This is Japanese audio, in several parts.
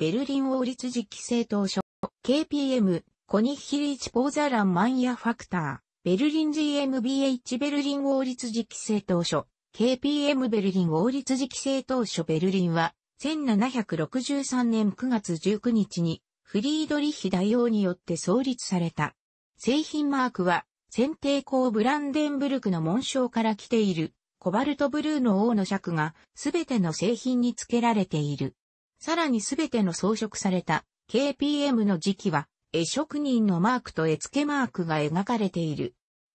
ベルリン王立次期政党初、KPM、コニッヒリーチポーザランマンヤファクター、ベルリン GMBH ベルリン王立次期政党初、KPM ベルリン王立次期政党初ベルリンは、1763年9月19日に、フリードリヒ大王によって創立された。製品マークは、選定校ブランデンブルクの紋章から来ている、コバルトブルーの王の尺が、すべての製品に付けられている。さらにすべての装飾された KPM の時期は、絵職人のマークと絵付けマークが描かれている。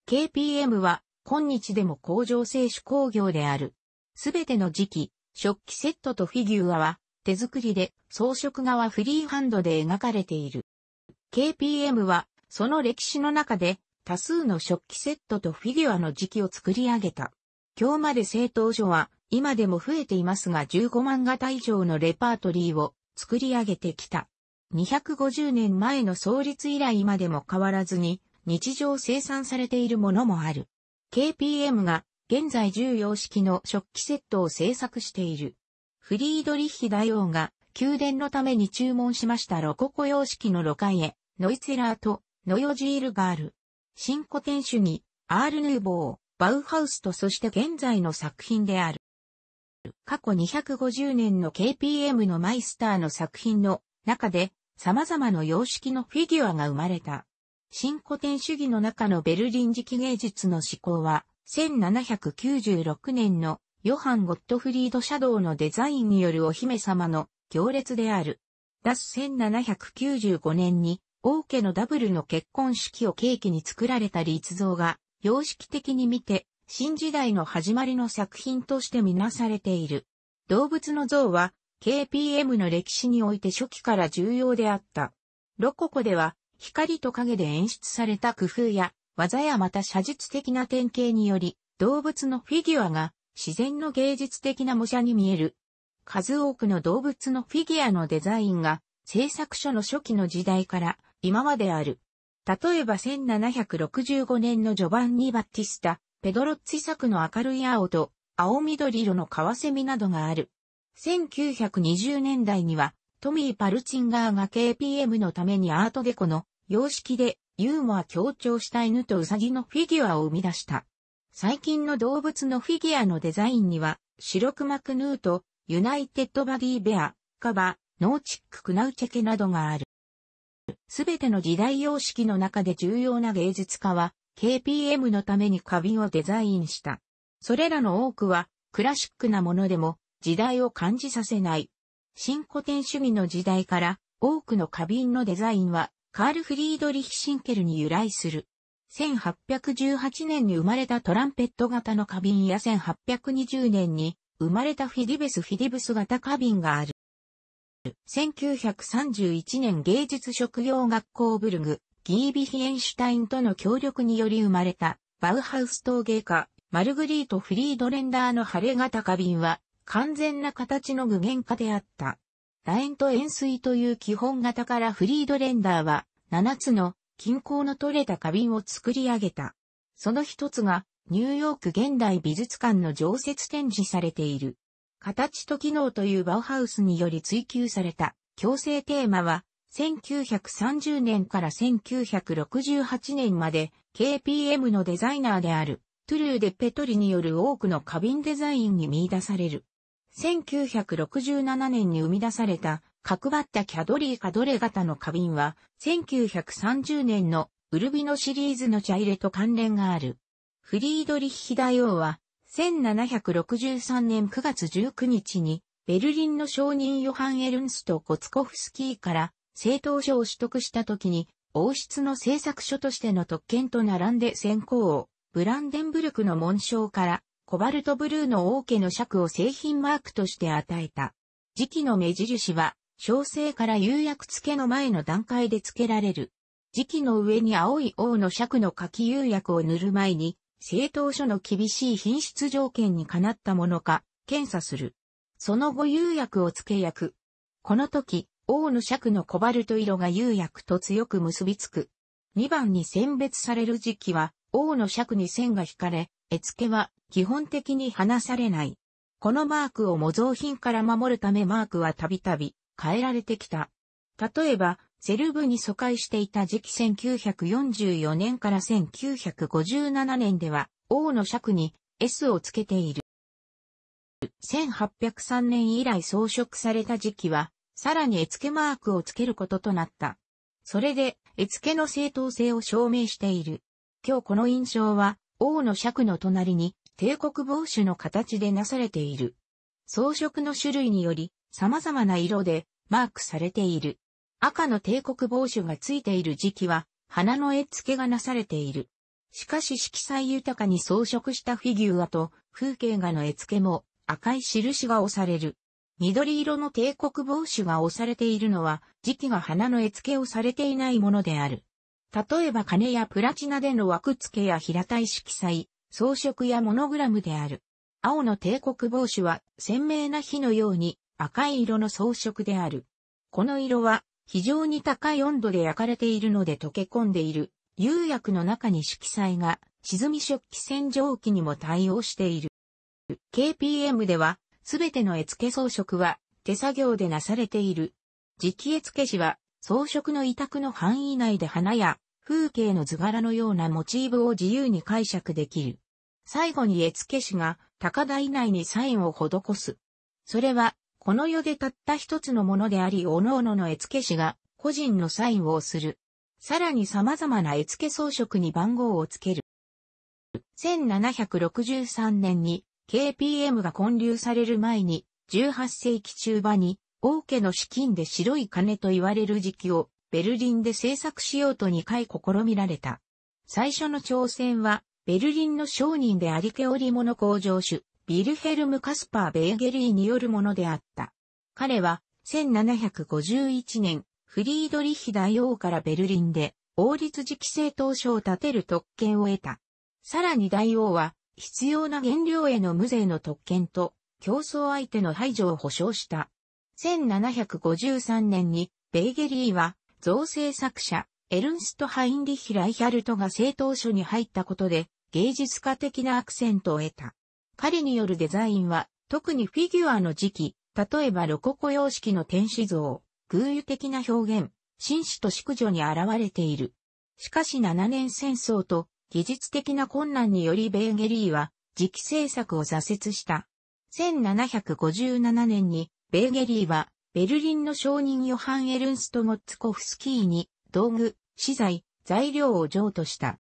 KPM は、今日でも工場製手工業である。すべての時期、食器セットとフィギュアは、手作りで、装飾画はフリーハンドで描かれている。KPM は、その歴史の中で、多数の食器セットとフィギュアの時期を作り上げた。今日まで製陶所は、今でも増えていますが15万型以上のレパートリーを作り上げてきた。250年前の創立以来今でも変わらずに日常生産されているものもある。KPM が現在重要式の食器セットを制作している。フリードリッヒ大王が宮殿のために注文しましたロココ様式のロカイエ、ノイツェラーとノヨジールガール。新古典主義、アールヌーボー、バウハウスとそして現在の作品である。過去250年の KPM のマイスターの作品の中で様々な様式のフィギュアが生まれた。新古典主義の中のベルリン期、芸術の思考は、1796年のヨハン・ゴットフリード・シャドウのデザインによるお姫様の行列である。ダス1795年に王家のダブルの結婚式を契機に作られた立像が、様式的に見て新時代の始まりの作品としてみなされている。動物の像は KPM の歴史において初期から重要であった。ロココでは光と影で演出された工夫や技やまた写実的な典型により動物のフィギュアが自然の芸術的な模写に見える。数多くの動物のフィギュアのデザインが制作所の初期の時代から今まである。例えば1765年の序盤にバッティスタ、ペドロッツィ作の明るい青と青緑色のカワセミなどがある。1920年代には、トミー・パルチンガーが KPM のためにアートデコの様式でユーモア強調した犬とウサギのフィギュアを生み出した。最近の動物のフィギュアのデザインには、白熊クヌーとユナイテッドバディベア、カバ、ノーチッククナウチェケなどがある。すべての時代様式の中で重要な芸術家は、KPM のために花瓶をデザインした。それらの多くはクラシックなものでも時代を感じさせない。新古典主義の時代から多くの花瓶のデザインはカール・フリードリヒ・シンケルに由来する。1818年に生まれたトランペット型の花瓶や1820年に生まれたフィディベス・フィディブス型花瓶がある。1931年芸術職業学校ブルグギービヒエンシュタインとの協力により生まれた、バウハウス陶芸家、マルグリート・フリードレンダーの晴れ型花瓶は、完全な形の具現化であった。楕円と円錐という基本型からフリードレンダーは、7つの均衡の取れた花瓶を作り上げた。その一つが、ニューヨーク現代美術館の常設展示されている。形と機能というバウハウスにより追求された、強制テーマは、1930年から1968年まで KPM のデザイナーであるトゥルーデ・ペトリによる多くの花瓶デザインに見出される。1967年に生み出された角張ったキャドリーカドレ型の花瓶は1930年のウルビノシリーズの茶入れと関連がある。フリードリッヒ大王は1763年9月19日にベルリンの商人ヨハン・エルンスト・コツコフスキーから政党書を取得した時に、王室の政策書としての特権と並んで先行を、ブランデンブルクの紋章から、コバルトブルーの王家の尺を製品マークとして与えた。時期の目印は、小生から釉薬付けの前の段階で付けられる。時期の上に青い王の尺の柿釉薬を塗る前に、政党書の厳しい品質条件にかなったものか、検査する。その後釉薬を付け薬。この時、王の尺のコバルト色が釉薬と強く結びつく。2番に選別される時期は、王の尺に線が引かれ、絵付けは基本的に離されない。このマークを模造品から守るためマークはたびたび変えられてきた。例えば、セルブに疎開していた時期1944年から1957年では、王の尺に S をつけている。1803年以来装飾された時期は、さらに絵付けマークをつけることとなった。それで、絵付けの正当性を証明している。今日この印象は、王の尺の隣に、帝国帽子の形でなされている。装飾の種類により、様々な色で、マークされている。赤の帝国帽子がついている時期は、花の絵付けがなされている。しかし色彩豊かに装飾したフィギュアと風景画の絵付けも赤い印が押される。緑色の帝国帽子が押されているのは、時期が花の絵付けをされていないものである。例えば金やプラチナでの枠付けや平たい色彩、装飾やモノグラムである。青の帝国帽子は鮮明な火のように赤い色の装飾である。この色は非常に高い温度で焼かれているので溶け込んでいる。釉薬の中に色彩が沈み食器洗浄機にも対応している。KPM ではすべての絵付け装飾は手作業でなされている。磁気絵付け師は装飾の委託の範囲内で花や風景の図柄のようなモチーフを自由に解釈できる。最後に絵付け師が高台内にサインを施す。それは、この世でたった一つのものであり、各々の絵付け師が個人のサインをする。さらに様々な絵付け装飾に番号をつける。1763年に KPM が建立される前に、18世紀中盤に、王家の資金で白い金と言われる時期を、ベルリンで制作しようと2回試みられた。最初の挑戦は、ベルリンの商人でありけ織物の工場主、ビルヘルム・カスパー・ベーゲリーによるものであった。彼は、1751年、フリードリヒ大王からベルリンで、王立自期制当初を立てる特権を得た。さらに大王は、必要な原料への無税の特権と、競争相手の排除を保障した。1753年に、ベーゲリーは、造成作者、エルンスト・ハインリヒ・ライヒャルトが政党書に入ったことで、芸術家的なアクセントを得た。彼によるデザインは、特にフィギュアの時期、例えばロココ様式の天使像、偶遇的な表現、紳士と淑女に現れている。しかし7年戦争と技術的な困難によりベーゲリーは磁気製作を挫折した。1757年にベーゲリーはベルリンの商人ヨハン・エルンスト・ゴッツコフスキーに道具、資材、材料を譲渡した。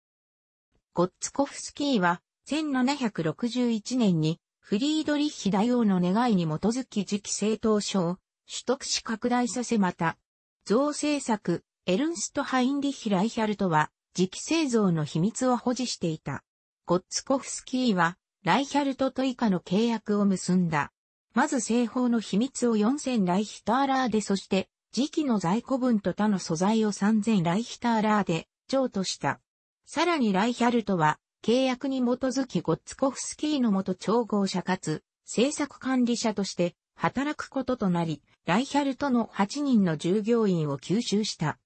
ゴッツコフスキーは1761年にフリードリッヒ大王の願いに基づき次期政党書を取得し拡大させまた、造政策、エルンスト・ハインリッヒ・ライヒャルトは、磁気製造の秘密を保持していた。ゴッツコフスキーは、ライヒャルトと以下の契約を結んだ。まず製法の秘密を4000ライヒターラーで、そして、磁気の在庫分と他の素材を3000ライヒターラーで、譲渡した。さらにライヒャルトは、契約に基づきゴッツコフスキーの元調合者かつ、制作管理者として、働くこととなり、ライヒャルトの8人の従業員を吸収した。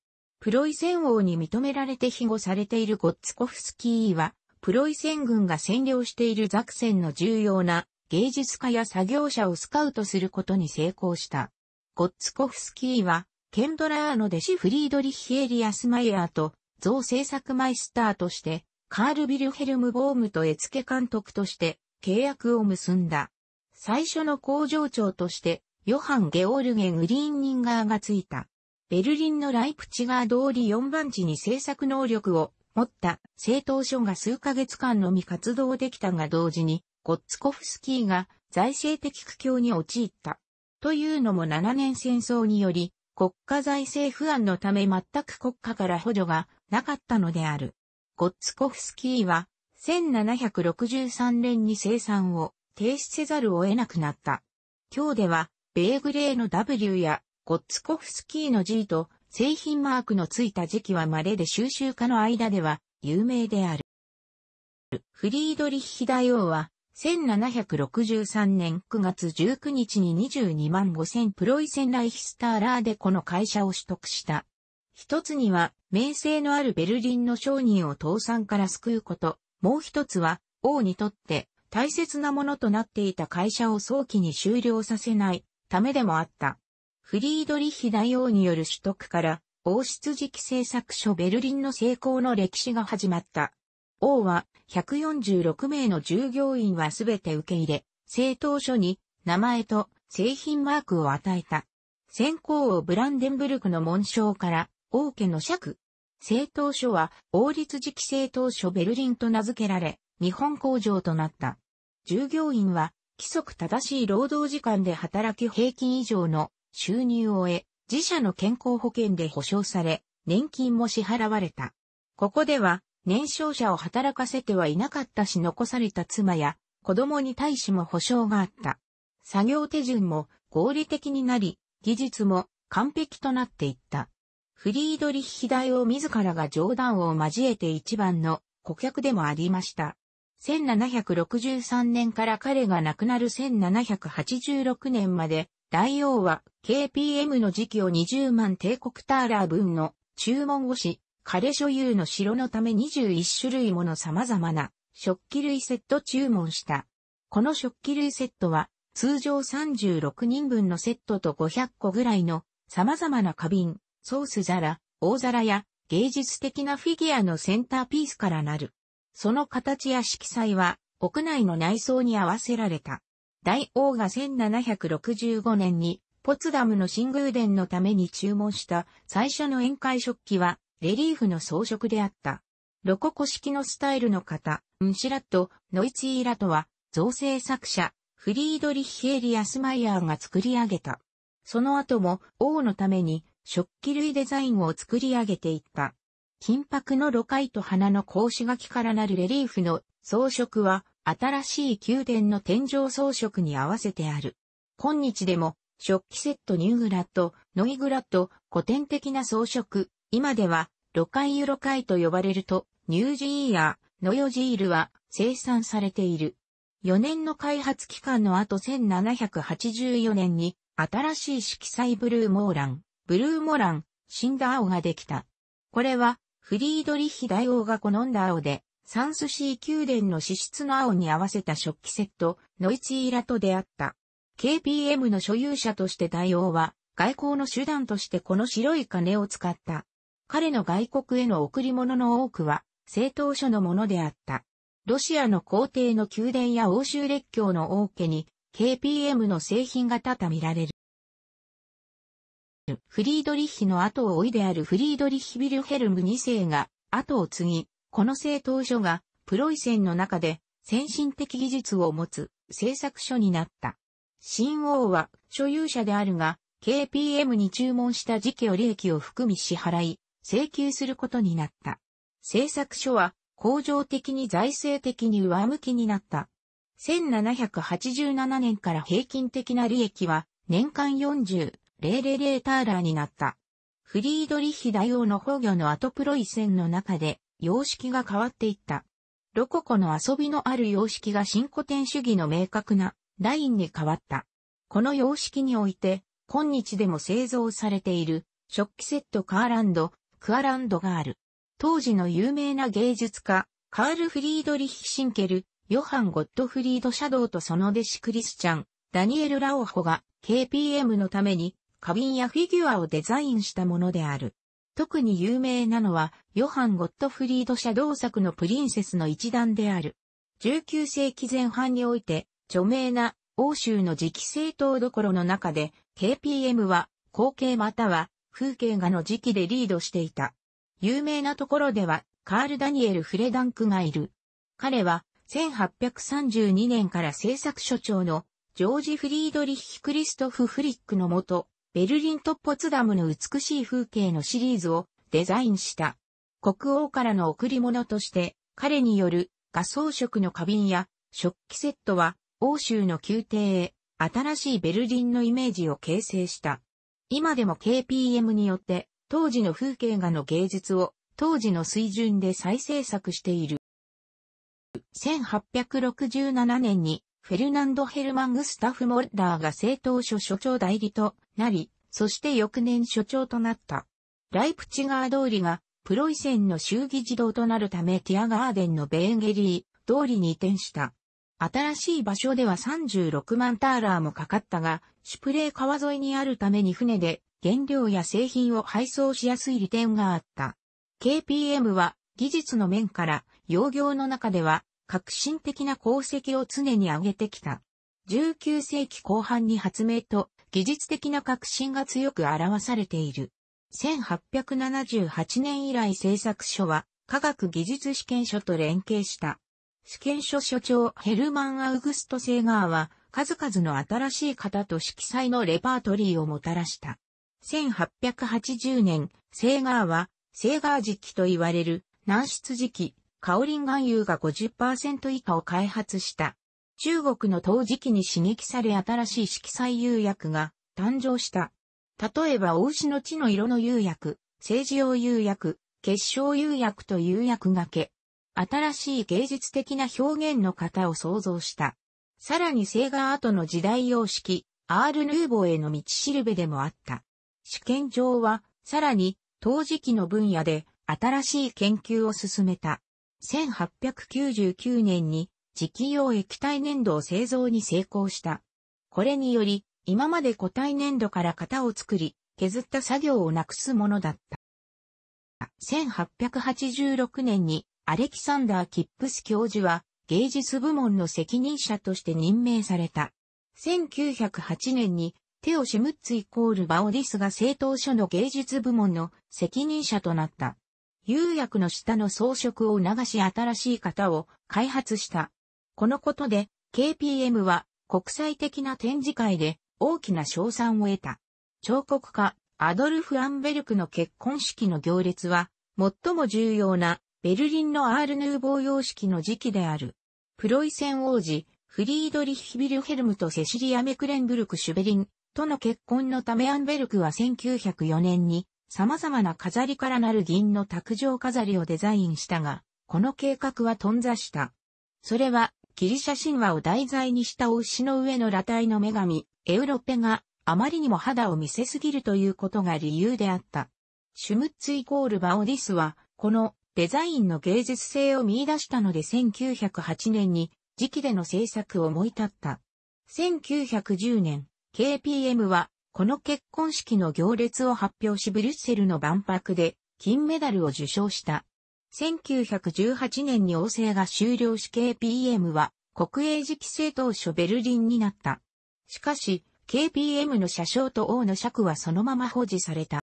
プロイセン王に認められて庇護されているゴッツコフスキーは、プロイセン軍が占領しているザクセンの重要な芸術家や作業者をスカウトすることに成功した。ゴッツコフスキーは、ケンドラーの弟子フリードリッヒ・エリアス・マイヤーと、像制作マイスターとして、カール・ビルヘルム・ボームと絵付け監督として契約を結んだ。最初の工場長として、ヨハン・ゲオルゲ・グリーンニンガーがついた。ベルリンのライプチガー通り4番地に制作能力を持った政党書が数ヶ月間のみ活動できたが同時に、ゴッツコフスキーが財政的苦境に陥った。というのも7年戦争により、国家財政不安のため全く国家から補助がなかったのである。ゴッツコフスキーは、1763年に生産を停止せざるを得なくなった。今日では、米グレーの W やゴッツコフスキーの G と製品マークのついた時期は稀で収集家の間では有名である。フリードリッヒ大王は、1763年9月19日に22万5000プロイセンライヒスターラーでこの会社を取得した。一つには、名声のあるベルリンの商人を倒産から救うこと、もう一つは、王にとって大切なものとなっていた会社を早期に終了させないためでもあった。フリードリヒ大王による取得から、王室時期製作所ベルリンの成功の歴史が始まった。王は146名の従業員はすべて受け入れ、製陶所に名前と製品マークを与えた。先行王ブランデンブルクの紋章から王家の爵。製陶所は王立時期製陶所ベルリンと名付けられ、日本工場となった。従業員は規則正しい労働時間で働き平均以上の収入を得、自社の健康保険で保障され、年金も支払われた。ここでは、年少者を働かせてはいなかったし残された妻や子供に対しも保障があった。作業手順も合理的になり、技術も完璧となっていった。フリードリッヒ大王自らが冗談を交えて一番の顧客でもありました。1763年から彼が亡くなる1786年まで大王は KPM の時期を20万帝国ターラー分の注文をし、彼所有の城のため21種類もの様々な食器類セット注文した。この食器類セットは通常36人分のセットと500個ぐらいの様々な花瓶、ソース皿、大皿や芸術的なフィギュアのセンターピースからなる。その形や色彩は屋内の内装に合わせられた。大王が1765年にポツダムの新宮殿のために注文した最初の宴会食器はレリーフの装飾であった。ロココ式のスタイルの型、ムシラット、ノイツイーラとは造成作者、フリードリッヒエリアスマイヤーが作り上げた。その後も王のために食器類デザインを作り上げていった。金箔のロカイと花の格子書きからなるレリーフの装飾は新しい宮殿の天井装飾に合わせてある。今日でも、食器セットニューグラッノイグラッ古典的な装飾、今では、ロカイユロカイと呼ばれると、ニュージーヤー、ノヨジールは生産されている。4年の開発期間の後1784年に、新しい色彩ブルーモーラン、ブルーモーラン、死んだ青ができた。これは、フリードリヒ大王が好んだ青で、サンスシー宮殿の脂質の青に合わせた食器セット、ノイチーラと出会った。KPM の所有者として対応は、外交の手段としてこの白い金を使った。彼の外国への贈り物の多くは、政党書のものであった。ロシアの皇帝の宮殿や欧州列強の王家に、KPM の製品が多々見られる。フリードリッヒの後を追いであるフリードリッヒ・ビルヘルム2世が後を継ぎ、この製陶所がプロイセンの中で先進的技術を持つ製作所になった。新王は所有者であるが、KPM に注文した時期を利益を含み支払い、請求することになった。製作所は、恒常的に財政的に上向きになった。1787年から平均的な利益は、年間40,000ターラーになった。フリードリヒ大王の崩御の後プロイセンの中で、様式が変わっていった。ロココの遊びのある様式が新古典主義の明確なラインに変わった。この様式において、今日でも製造されている食器セットカーランド、クアランドがある。当時の有名な芸術家、カール・フリードリヒ・シンケル、ヨハン・ゴッドフリード・シャドウとその弟子クリスチャン、ダニエル・ラオホが KPM のために花瓶やフィギュアをデザインしたものである。特に有名なのは、ヨハン・ゴットフリード社同作のプリンセスの一団である。19世紀前半において、著名な欧州の磁気政党どころの中で、KPM は、後継または風景画の時期でリードしていた。有名なところでは、カール・ダニエル・フレダンクがいる。彼は、1832年から制作所長のジョージ・フリードリッヒ・クリストフ・フリックのもと、ベルリンとポツダムの美しい風景のシリーズをデザインした。国王からの贈り物として、彼による画装飾の花瓶や食器セットは欧州の宮廷へ新しいベルリンのイメージを形成した。今でも KPM によって当時の風景画の芸術を当時の水準で再制作している。1867年にフェルナンド・ヘルマン・グスタフ・モルダーが政党所所長代理となり、そして翌年所長となった。ライプチガー通りが、プロイセンの衆議児童となるためティアガーデンのベーンゲリー通りに移転した。新しい場所では36万ターラーもかかったが、シュプレー川沿いにあるために船で原料や製品を配送しやすい利点があった。KPM は技術の面から、洋業の中では革新的な功績を常に挙げてきた。19世紀後半に発明と技術的な革新が強く表されている。1878年以来製作所は科学技術試験所と連携した。試験所所長ヘルマン・アウグスト・セーガーは数々の新しい型と色彩のレパートリーをもたらした。1880年、セーガーはセーガー時期と言われる軟質時期カオリン含有が50%以下を開発した。中国の陶磁器に刺激され新しい色彩釉薬が誕生した。例えば、お牛の血の色の釉薬、政治用釉薬、結晶釉薬と釉薬がけ。新しい芸術的な表現の型を創造した。さらにセーガーアートの時代様式、アール・ヌーボーへの道しるべでもあった。試験場は、さらに、陶磁器の分野で新しい研究を進めた。1899年に磁気用液体粘土を製造に成功した。これにより、今まで固体粘土から型を作り、削った作業をなくすものだった。1886年にアレキサンダー・キップス教授は芸術部門の責任者として任命された。1908年にテオ・シムッツイコール・バオディスが政党書の芸術部門の責任者となった。釉薬の下の装飾を流し新しい型を開発した。このことで KPM は国際的な展示会で大きな賞賛を得た。彫刻家アドルフ・アンベルクの結婚式の行列は最も重要なベルリンのアールヌーボー様式の時期である。プロイセン王子フリードリッヒ・ビルヘルムとセシリア・メクレンブルク・シュベリンとの結婚のためアンベルクは1904年に様々な飾りからなる銀の卓上飾りをデザインしたが、この計画は頓挫した。それは、ギリシャ神話を題材にしたお牛の上の裸体の女神、エウロペが、あまりにも肌を見せすぎるということが理由であった。シュムッツイコールバオディスは、このデザインの芸術性を見出したので1908年に時期での制作を思い立った。1910年、KPM はこの結婚式の行列を発表しブリュッセルの万博で金メダルを受賞した。1918年に王政が終了し KPM は国営時期制当初ベルリンになった。しかし、KPM の車掌と王の尺はそのまま保持された。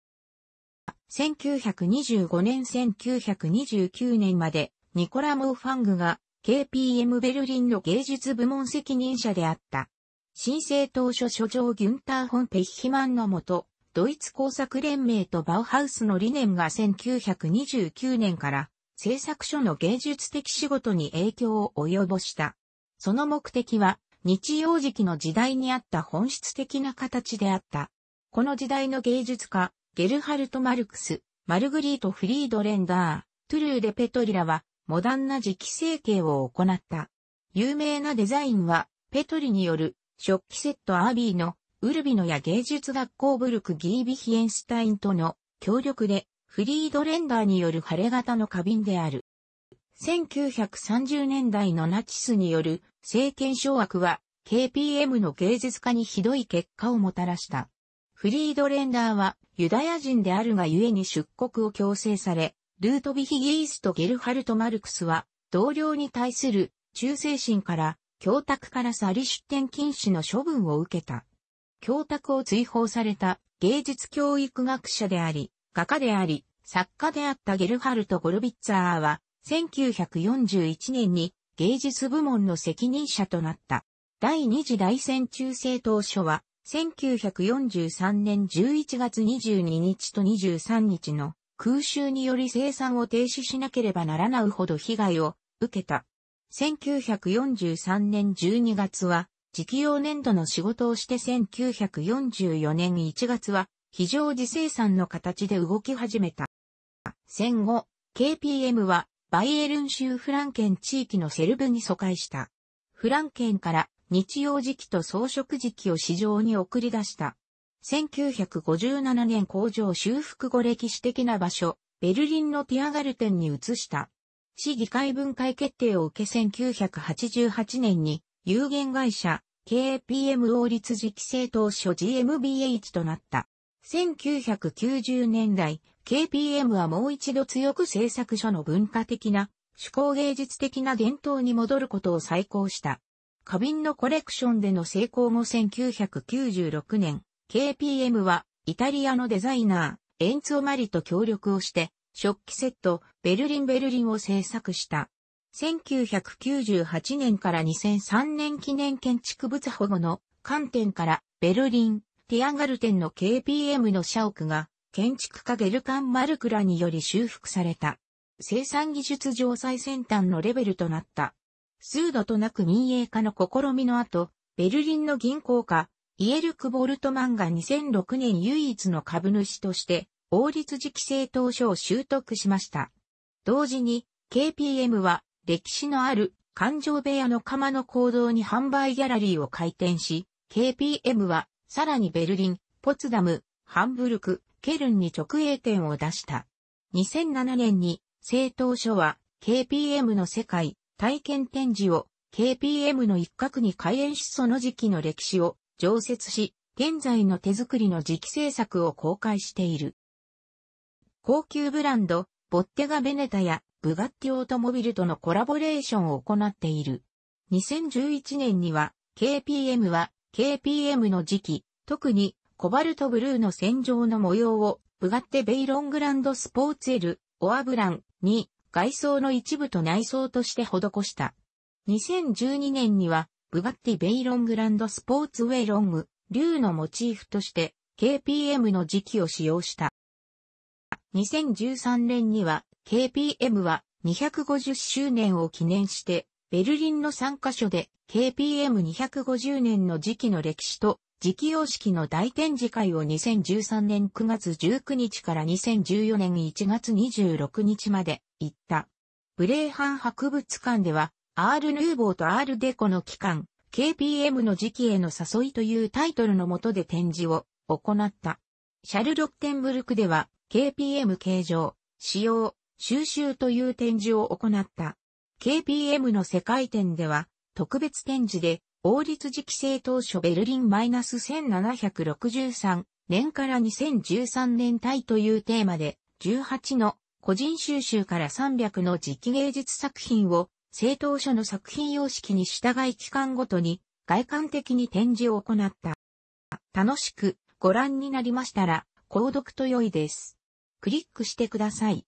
1925年1929年までニコラ・モーファングが KPM ベルリンの芸術部門責任者であった。新生当初所長ギュンター・ホン・ペヒヒマンのもと、ドイツ工作連盟とバウハウスの理念が1929年から制作所の芸術的仕事に影響を及ぼした。その目的は日曜時期の時代にあった本質的な形であった。この時代の芸術家、ゲルハルト・マルクス、マルグリート・フリードレンダー、トゥルー・デ・ペトリラはモダンな時期整形を行った。有名なデザインはペトリによる食器セットアービーの、ウルビノや芸術学校ブルクギービヒエンシュタインとの協力で、フリードレンダーによる晴れ型の花瓶である。1930年代のナチスによる政権掌握は KPM の芸術家にひどい結果をもたらした。フリードレンダーはユダヤ人であるがゆえに出国を強制され、ルートビヒギースとゲルハルト・マルクスは同僚に対する忠誠心から教託から去り出店禁止の処分を受けた。教託を追放された芸術教育学者であり、画家であり、作家であったゲルハルト・ゴルビッツァーは、1941年に芸術部門の責任者となった。第二次大戦中世当初は、1943年11月22日と23日の空襲により生産を停止しなければならないほど被害を受けた。1943年12月は、時期用年度の仕事をして1944年1月は、非常時生産の形で動き始めた。戦後、KPM は、バイエルン州フランケン地域のセルブに疎開した。フランケンから日用時期と装飾時期を市場に送り出した。1957年工場修復後歴史的な場所、ベルリンのティアガルテンに移した。市議会分解決定を受け1988年に有限会社 KPM 王立次期政党所 GMBH となった。1990年代、KPM はもう一度強く製作所の文化的な、趣向芸術的な伝統に戻ることを再考した。花瓶のコレクションでの成功後1996年、KPM はイタリアのデザイナー、エンツオマリと協力をして、食器セット、ベルリンベルリンを制作した。1998年から2003年記念建築物保護の観点からベルリン、ティアガルテンの KPM の社屋が建築家ゲルカン・マルクラにより修復された。生産技術上最先端のレベルとなった。数度となく民営化の試みの後、ベルリンの銀行家、イエルク・ボルトマンが2006年唯一の株主として王立次期政党書を習得しました。同時に、KPM は歴史のある環状部屋の釜の行動に販売ギャラリーを開店し、KPM はさらにベルリン、ポツダム、ハンブルク、ケルンに直営店を出した。2007年に政党書は KPM の世界体験展示を KPM の一角に開園しその時期の歴史を常設し、現在の手作りの磁気制作を公開している。高級ブランド、ボッテガ・ベネタやブガッティ・オートモビルとのコラボレーションを行っている。2011年には、KPM は、KPM の時期、特に、コバルトブルーの戦場の模様を、ブガッテ・ベイロングランド・スポーツエル、オアブランに、外装の一部と内装として施した。2012年には、ブガッティ・ベイロングランド・スポーツウェイロング、竜のモチーフとして、KPM の時期を使用した。2013年には KPM は250周年を記念して、ベルリンの3カ所で KPM250 年の時期の歴史と時期様式の大展示会を2013年9月19日から2014年1月26日まで行った。ブレーハン博物館では、アール・ヌーボーとアール・デコの期間、KPM の時期への誘いというタイトルのもとで展示を行った。シャルロッテンブルクでは、KPM 形状、使用、収集という展示を行った。KPM の世界展では、特別展示で、王立時期制当初ベルリン -1763 年から2013年対というテーマで、18の個人収集から300の時期芸術作品を、政党書の作品様式に従い期間ごとに外観的に展示を行った。楽しくご覧になりましたら、購読と良いです。クリックしてください。